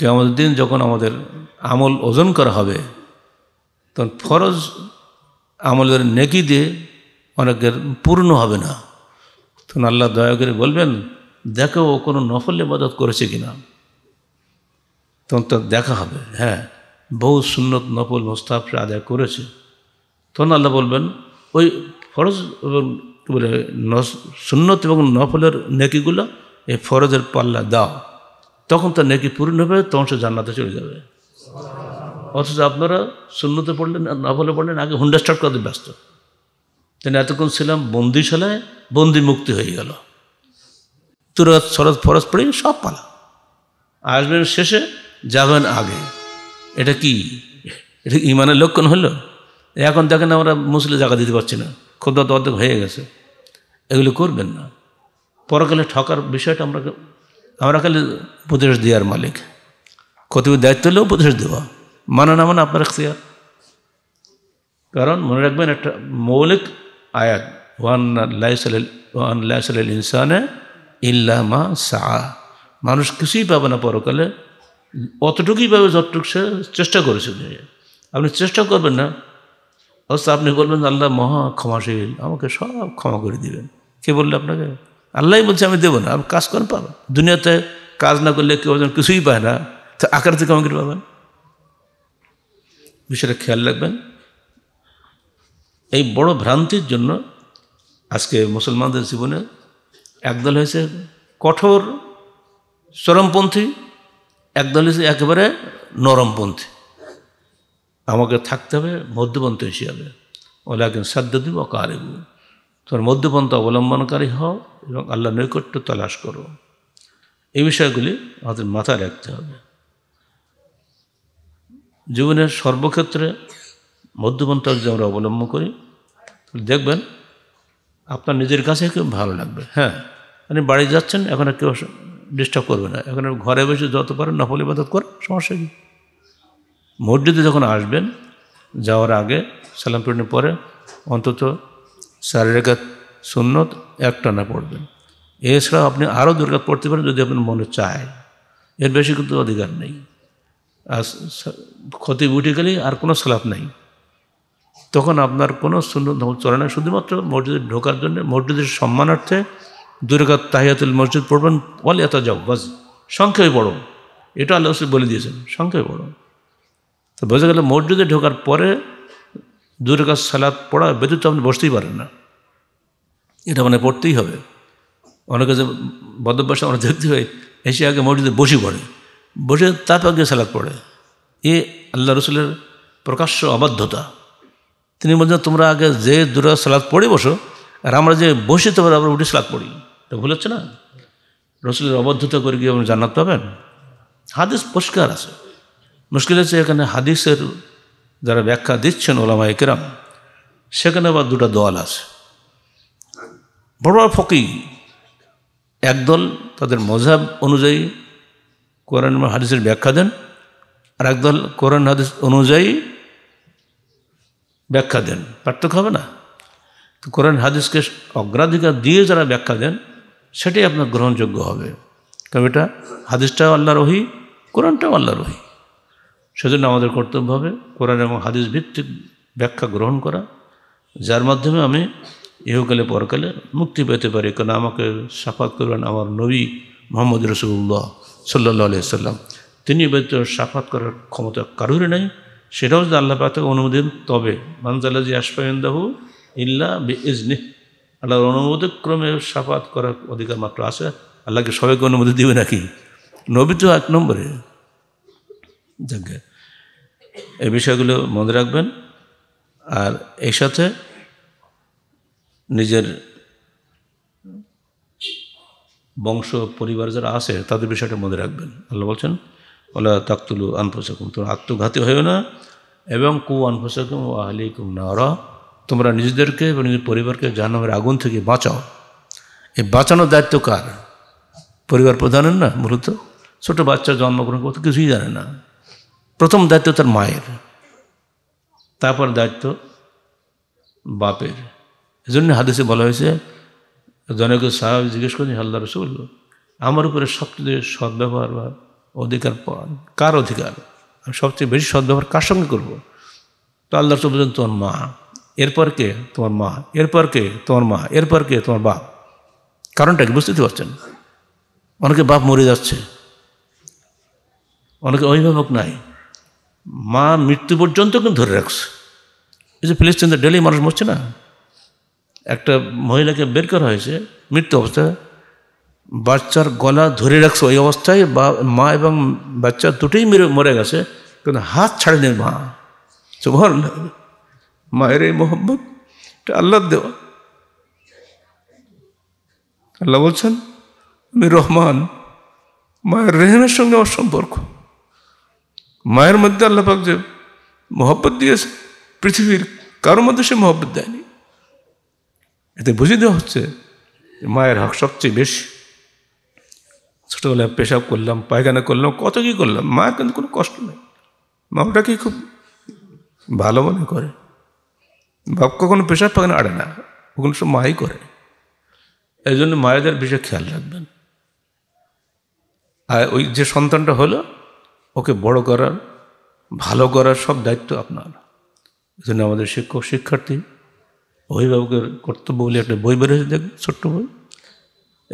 কেমন দিন যখন আমাদের আমল ওজন করা হবে তখন ফরজ আমলের নেকি দিয়ে অনেকের পূর্ণ হবে না তখন আল্লাহ দয়া করে বলবেন দেখো ও কোনো নফল ইবাদত করেছে কি না তখন তো দেখা হবে হ্যাঁ বহু সুন্নত নফল মোস্তাফ আদায় করেছে তখন আল্লাহ বলবেন ওই ফরজ এবং বলে সুন্নত এবং নফলের নেকিগুলো এই ফরজের পাল্লা দাও তখন তার নেকি পূর্ণ হবে তখন সে জান্নাতে চলে যাবে অথচ আপনারা শূন্যতে পড়লেন নফলে পড়লেন আগে হুন্ডা স্টার্ট করতে ব্যস্ত তিনি এতক্ষণ ছিলাম বন্দিশালায় বন্দি মুক্তি হয়ে গেল তুরাত সরজ ফরজ পড়ে সব পালা আসবেন শেষে যাবেন আগে এটা কি এটা ইমানের লক্ষণ হলো এখন দেখেন আমরা মুসলিম জায়গা দিতে পারছি না ক্ষুদ্র অর্ধেক হয়ে গেছে এগুলি করবেন না পরকালে ঠকার বিষয়টা আমরা আমরা খালি উপদেশ দেওয়ার মালিক কতগুলো দায়িত্ব হলেও উপদেশ দেওয়া মানা না মানে আপনার শেয়ার কারণ মনে রাখবেন একটা মৌলিক আয়াত ওয়ান লাইসাল ওয়ান ইনসানে ইল্লা মা সা মানুষ কিছুই পাবে না পরকালে অতটুকুই পাবে যতটুকু সে চেষ্টা করেছে আপনি চেষ্টা করবেন না অবশ্য আপনি বলবেন আল্লাহ মহা ক্ষমাশীল আমাকে সব ক্ষমা করে দিবেন কে বললে আপনাকে আল্লাহ বলছে আমি দেবো না আপনি কাজ করেন পাবেন দুনিয়াতে কাজ না করলে কেউ যেন কিছুই পায় না তো আকার থেকে আমাকে পাবেন বিষয়টা খেয়াল রাখবেন এই বড় ভ্রান্তির জন্য আজকে মুসলমানদের জীবনে একদল হয়েছে কঠোর চরমপন্থী একদল হয়েছে একেবারে নরমপন্থী আমাকে থাকতে হবে মধ্যপন্থ হিসাবে ওলাকিন সাদ্দাদি ও কারেবু তোমার মধ্যপন্থা অবলম্বনকারী হও এবং আল্লাহ নৈকট্য তালাশ করো এই বিষয়গুলি আমাদের মাথায় রাখতে হবে জীবনের সর্বক্ষেত্রে মধ্যপন্থ যদি আমরা অবলম্বন করি দেখবেন আপনার নিজের কাছে কেউ ভালো লাগবে হ্যাঁ আপনি বাড়ি যাচ্ছেন এখন আর কেউ ডিস্টার্ব করবে না এখন ঘরে বসে যত পারেন নফল ইবাদত করেন সমস্যা কী মসজিদে যখন আসবেন যাওয়ার আগে সালাম ফিরানোর পরে অন্তত চার রেখাত সুন্নত একটানা পড়বেন এছাড়াও আপনি আরও দুর্গাত পড়তে পারেন যদি আপনার মনে চায় এর বেশি কিন্তু অধিকার নেই আর ক্ষতি উঠে গেলে আর কোনো সালাপ নাই তখন আপনার কোনো সুন্নত চলে না শুধুমাত্র মসজিদে ঢোকার জন্য মসজিদের সম্মানার্থে দুর্গা তাহিয়াতুল মসজিদ পড়বেন ওয়ালিয়াতা যাও বাস সংখ্যায় বড় এটা আল্লাহ বলে দিয়েছেন সংখ্যায় বড় তো বোঝা গেল মসজিদে ঢোকার পরে কাজ সালাদ পড়া তো আপনি বসতেই পারেন না এটা মানে পড়তেই হবে অনেকে যে বদভ্যাস আমরা দেখতে হয় এসে আগে মসজিদে বসে পড়ে বসে তারপর আগে সালাদ পড়ে এ আল্লাহ রসুলের প্রকাশ্য অবাধ্যতা তিনি বলছেন তোমরা আগে যে দূরে সালাদ পড়ে বসো আর আমরা যে বসে তোমার আমরা উঠে সালাদ পড়ি এটা ভুল হচ্ছে না রসুলের অবাধ্যতা করে গিয়ে আপনি জান্নাত পাবেন হাদিস পরিষ্কার আছে মুশকিল হচ্ছে এখানে হাদিসের যারা ব্যাখ্যা দিচ্ছেন ওলামা একরাম সেখানে আবার দুটা দল আছে বড় ফকি একদল তাদের মজাব অনুযায়ী কোরআন হাদিসের ব্যাখ্যা দেন আর একদল কোরআন হাদিস অনুযায়ী ব্যাখ্যা দেন পার্থক্য হবে না তো কোরআন হাদিসকে অগ্রাধিকার দিয়ে যারা ব্যাখ্যা দেন সেটাই আপনার গ্রহণযোগ্য হবে কারণ এটা হাদিসটাও আল্লাহ রহি কোরআনটাও আল্লাহ রহি সেজন্য আমাদের কর্তব্য হবে কোরআন এবং হাদিস ভিত্তিক ব্যাখ্যা গ্রহণ করা যার মাধ্যমে আমি ইহকালে পরকালে মুক্তি পেতে পারি কারণ আমাকে সাফাত করবেন আমার নবী মোহাম্মদ রসুল্লাহ সাল্লাহ আলিয়া সাল্লাম তিনি ব্যক্ত সাফাত করার ক্ষমতা কারোরই নাই সেটাও যদি আল্লাহ পাতে অনুমোদন তবে মানজালাজি আসফায়ন্দাহু ইল্লা বি ইজনি আল্লাহর ক্রমে সাফাত করার অধিকার মাত্র আছে আল্লাহকে সবাইকে অনুমতি দিবে নাকি নবী তো এক নম্বরে যজ্ঞে এই বিষয়গুলো মনে রাখবেন আর এর সাথে নিজের বংশ পরিবার যারা আছে তাদের বিষয়টা মনে রাখবেন আল্লাহ বলছেন ওলা তাকতুলু আনফোসাকুম তোমরা আত্মঘাতী হয়েও না এবং কু আনফোসাকুম ও আহলিকুম নারা তোমরা নিজেদেরকে এবং নিজের পরিবারকে জাহান্নামের আগুন থেকে বাঁচাও এই বাঁচানোর দায়িত্ব কার পরিবার প্রধানের না মূলত ছোটো বাচ্চা জন্মগ্রহণ করতে কিছুই জানে না প্রথম দায়িত্ব তার মায়ের তারপর দায়িত্ব বাপের এজন্য হাদিসে বলা হয়েছে জনক সাহেব জিজ্ঞেস করেন হাল্লা রসুল আমার উপরে সবচেয়ে সদ্ব্যবহার বা অধিকার পান কার অধিকার আমি সবচেয়ে বেশি সদ্ব্যবহার কার সঙ্গে করব তো আল্লাহ রসুল বলছেন তোমার মা এরপর কে তোমার মা এরপর কে তোমার মা এরপর কে তোমার বাপ কারণটা কি বুঝতে পারছেন অনেকে বাপ মরে যাচ্ছে অনেকে অভিভাবক নাই মা মৃত্যু পর্যন্ত কিন্তু ধরে রাখছে এই যে ফিলিস্তিনদের ডেলি মানুষ মরছে না একটা মহিলাকে বের করা হয়েছে মৃত্যু অবস্থায় বাচ্চার গলা ধরে রাখছে ওই অবস্থায় বা মা এবং বাচ্চা দুটোই মেরে মরে গেছে কিন্তু হাত ছাড়েনি মা সুভার মায়ের এই মোহাম্মদ এটা আল্লাহ দেওয়া আল্লাহ বলছেন আমি রহমান মায়ের রেহেনের সঙ্গে আমার সম্পর্ক মায়ের মধ্যে আল্লাপাক যে মহব্বত দিয়েছে পৃথিবীর কারো মধ্যে সে মহব্বত দেয়নি এতে বুঝিয়ে দেওয়া হচ্ছে মায়ের হক সবচেয়ে বেশি ছোটোবেলায় পেশাব করলাম পায়খানা করলাম কত কী করলাম মায়ের কিন্তু কোনো কষ্ট নেই মা ওটাকে খুব ভালো মনে করে বাপ কখনো পেশাব পায়খানা আড়ে না ওগুলো সব মাই করে এই জন্য মায়েদের বিষয়ে খেয়াল রাখবেন আর ওই যে সন্তানটা হলো ওকে বড় করার ভালো করার সব দায়িত্ব আপনার এজন্য আমাদের শিক্ষক শিক্ষার্থী অভিভাবকের কর্তব্য বলে একটা বই বেরোয়েছে দেখ ছোট্ট বই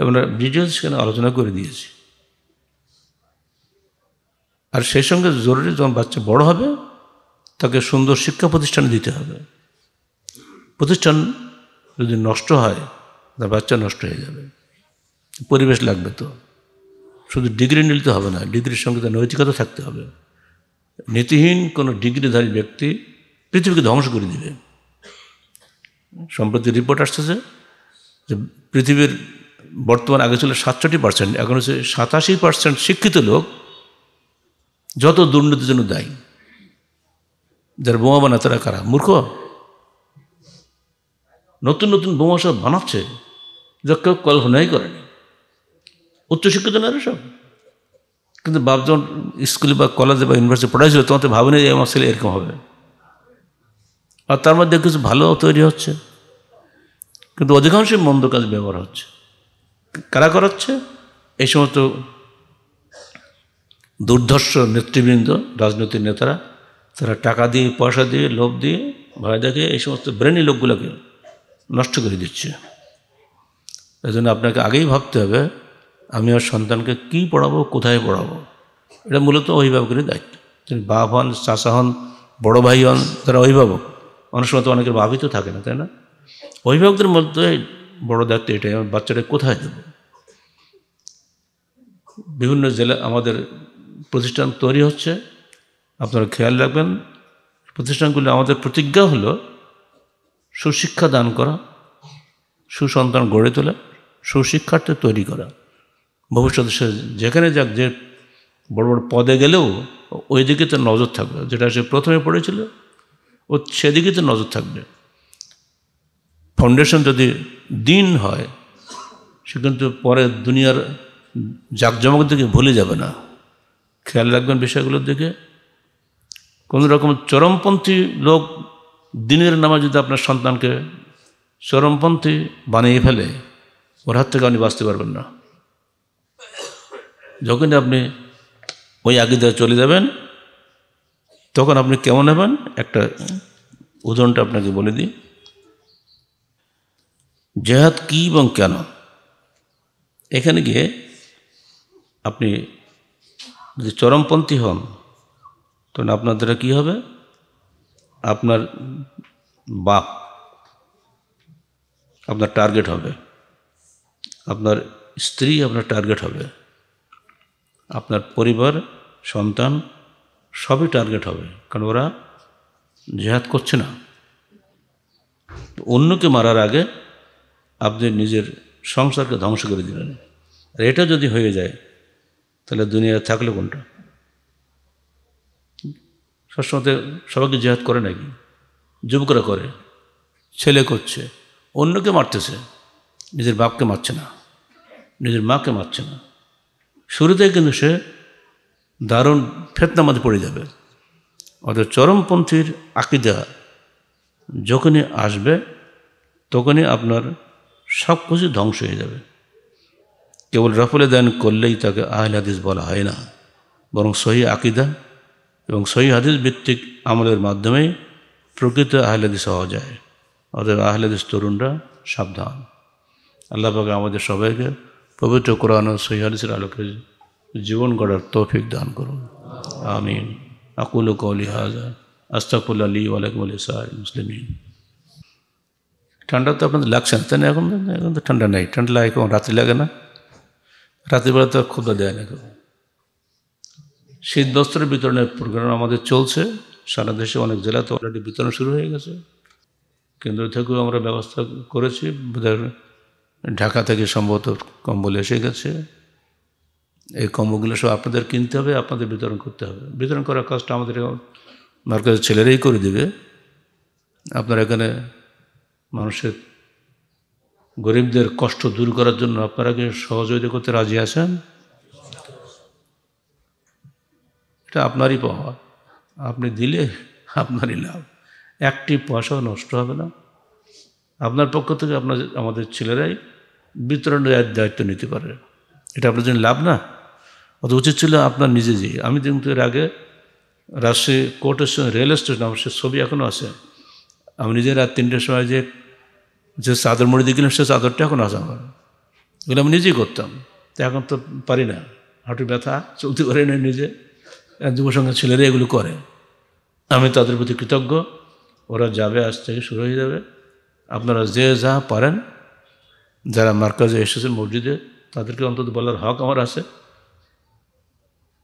এবং ডিটেলস সেখানে আলোচনা করে দিয়েছি আর সেই সঙ্গে জরুরি যখন বাচ্চা বড় হবে তাকে সুন্দর শিক্ষা প্রতিষ্ঠানে দিতে হবে প্রতিষ্ঠান যদি নষ্ট হয় তার বাচ্চা নষ্ট হয়ে যাবে পরিবেশ লাগবে তো শুধু ডিগ্রি নিলে হবে না ডিগ্রির সঙ্গে তার নৈতিকতা থাকতে হবে নীতিহীন কোনো ডিগ্রিধারী ব্যক্তি পৃথিবীকে ধ্বংস করে দেবে সম্প্রতি রিপোর্ট আসতেছে যে পৃথিবীর বর্তমান আগে ছিল সাতষট্টি পার্সেন্ট এখন হচ্ছে সাতাশি পার্সেন্ট শিক্ষিত লোক যত দুর্নীতির জন্য দায়ী যারা বোমা বানায় তারা কারা মূর্খ নতুন নতুন বোমা সব বানাচ্ছে যা কেউ কল্পনাই করেনি উচ্চশিক্ষিত নারী সব কিন্তু বাপ যখন স্কুলে বা কলেজে বা ইউনিভার্সিটি পড়াইছিল তোমার তো ভাবেনি যে আমার ছেলে এরকম হবে আর তার মধ্যে কিছু ভালো তৈরি হচ্ছে কিন্তু অধিকাংশই মন্দ কাজ ব্যবহার হচ্ছে কারা করাচ্ছে এই সমস্ত দুর্ধর্ষ নেতৃবৃন্দ রাজনৈতিক নেতারা তারা টাকা দিয়ে পয়সা দিয়ে লোভ দিয়ে ভয় দেখে এই সমস্ত ব্রেনি লোকগুলোকে নষ্ট করে দিচ্ছে এই জন্য আপনাকে আগেই ভাবতে হবে আমি আমার সন্তানকে কী পড়াবো কোথায় পড়াবো এটা মূলত অভিভাবকেরই দায়িত্ব তিনি বাপ হন চাষা হন বড় ভাই হন তারা অভিভাবক অনেক সময় তো অনেকের বাপই তো থাকে না তাই না অভিভাবকদের মধ্যে বড় দায়িত্ব এটাই আমার বাচ্চাটা কোথায় দেব বিভিন্ন জেলা আমাদের প্রতিষ্ঠান তৈরি হচ্ছে আপনারা খেয়াল রাখবেন প্রতিষ্ঠানগুলি আমাদের প্রতিজ্ঞা হলো সুশিক্ষা দান করা সুসন্তান গড়ে তোলা সুশিক্ষার্থে তৈরি করা ভবিষ্যতে সে যেখানে যাক যে বড় বড় পদে গেলেও ওই দিকে তো নজর থাকবে যেটা সে প্রথমে পড়েছিল ও সেদিকে তো নজর থাকবে ফাউন্ডেশন যদি দিন হয় সে কিন্তু পরে দুনিয়ার জাকজমক দিকে ভুলে যাবে না খেয়াল রাখবেন বিষয়গুলোর দিকে কোনো রকম চরমপন্থী লোক দিনের নামে যদি আপনার সন্তানকে চরমপন্থী বানিয়ে ফেলে ওর হাত থেকে আপনি বাঁচতে পারবেন না যখনই আপনি ওই আকিদায় চলে যাবেন তখন আপনি কেমন হবেন একটা উদাহরণটা আপনাকে বলে দিই জেহাদ কী এবং কেন এখানে গিয়ে আপনি যদি চরমপন্থী হন তখন আপনার দ্বারা কী হবে আপনার বাপ আপনার টার্গেট হবে আপনার স্ত্রী আপনার টার্গেট হবে আপনার পরিবার সন্তান সবই টার্গেট হবে কারণ ওরা জেহাদ করছে না অন্যকে মারার আগে আপনি নিজের সংসারকে ধ্বংস করে দিলেন আর এটা যদি হয়ে যায় তাহলে দুনিয়া থাকলে কোনটা সবসময় সবাইকে জেহাদ করে নাকি যুবকরা করে ছেলে করছে অন্যকে মারতেছে নিজের বাপকে মারছে না নিজের মাকে মারছে না শুরুতে কিন্তু সে দারুণ ফেতনামাতে পড়ে যাবে অর্থাৎ চরমপন্থীর আকিদা যখনই আসবে তখনই আপনার সব কিছু ধ্বংস হয়ে যাবে কেবল রফলে দান করলেই তাকে আহল হাদিস বলা হয় না বরং সহি আকিদা এবং সহি হাদিস ভিত্তিক আমলের মাধ্যমেই প্রকৃত আহলাদিস হওয়া যায় অর্থাৎ আহলাদিস তরুণরা সাবধান আল্লাহ পাকে আমাদের সবাইকে পবিত্র কোরআন ও সহিদের আলোকে জীবন গড়ার তৌফিক দান করুন আমিন আকুল কৌলি হাজা আস্তাকুল আলী ওয়ালাইকুম সাহ মুসলিম ঠান্ডা তো আপনাদের লাগছে না তাই এখন এখন তো ঠান্ডা নেই ঠান্ডা লাগে কখন রাত্রি লাগে না রাত্রিবেলা তো ক্ষুদা দেয় না কেউ শীত বস্ত্রের বিতরণের প্রোগ্রাম আমাদের চলছে সারা দেশে অনেক জেলাতে অলরেডি বিতরণ শুরু হয়ে গেছে কেন্দ্র থেকেও আমরা ব্যবস্থা করেছি ঢাকা থেকে সম্ভবত কম্বল এসে গেছে এই কম্বলগুলো সব আপনাদের কিনতে হবে আপনাদের বিতরণ করতে হবে বিতরণ করার কাজটা আমাদের মার্কেটের ছেলেরাই করে দেবে আপনারা এখানে মানুষের গরিবদের কষ্ট দূর করার জন্য আপনারা কি সহযোগিতা করতে রাজি আছেন এটা আপনারই পাওয়া আপনি দিলে আপনারই লাভ একটি পয়সাও নষ্ট হবে না আপনার পক্ষ থেকে আপনার আমাদের ছেলেরাই বিতরণের দায়িত্ব নিতে পারে এটা আপনার জন্য লাভ না অত উচিত ছিল আপনার নিজে যে আমি কিন্তু এর আগে রাজশাহী কোর্টের স্টেশন রেল স্টেশন আমার সে ছবি এখনও আছে আমি নিজে রাত তিনটের সময় যে যে চাদর মুড়ি দিয়ে গেলাম সে চাদরটা এখন আছে আমার এগুলো আমি নিজেই করতাম তো এখন তো পারি না হাঁটু ব্যথা চলতে পারি না নিজে সঙ্গে ছেলেরা এগুলো করে আমি তাদের প্রতি কৃতজ্ঞ ওরা যাবে আজ থেকে শুরু হয়ে যাবে আপনারা যে যা পারেন যারা মার্কাজে এসেছেন মসজিদে তাদেরকে অন্তত বলার হক আমার আছে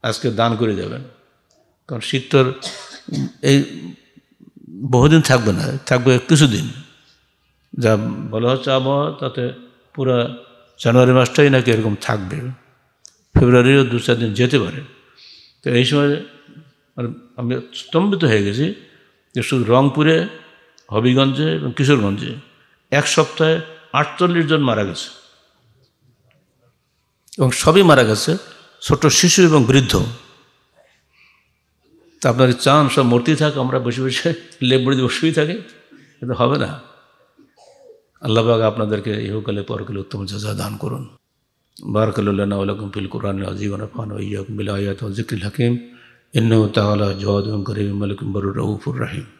আজকে দান করে দেবেন কারণ শীতর এই বহুদিন থাকবে না থাকবে কিছুদিন যা বলা হচ্ছে আবহাওয়া তাতে পুরো জানুয়ারি মাসটাই নাকি এরকম থাকবে ফেব্রুয়ারিও দু চার দিন যেতে পারে তো এই সময় আমি স্তম্ভিত হয়ে গেছি যে শুধু রংপুরে হবিগঞ্জে এবং কিশোরগঞ্জে এক সপ্তাহে আটচল্লিশ জন মারা গেছে এবং সবই মারা গেছে ছোট শিশু এবং বৃদ্ধ তা আপনার চান সব মূর্তি থাক আমরা বসে বসে লেবড়িতে বসেই থাকি কিন্তু হবে না আল্লাহবাগ আপনাদেরকে ইহকালে পরকালে উত্তম যা দান করুন বারকালুল্লাহ আলকুম ফিল কোরআন আজিবান ফান ইয়াকুম বিল আয়াত জিকিল হাকিম ইন্ন তাআলা জহাদ করিম মালিকুম বরুর রাউফুর রাহিম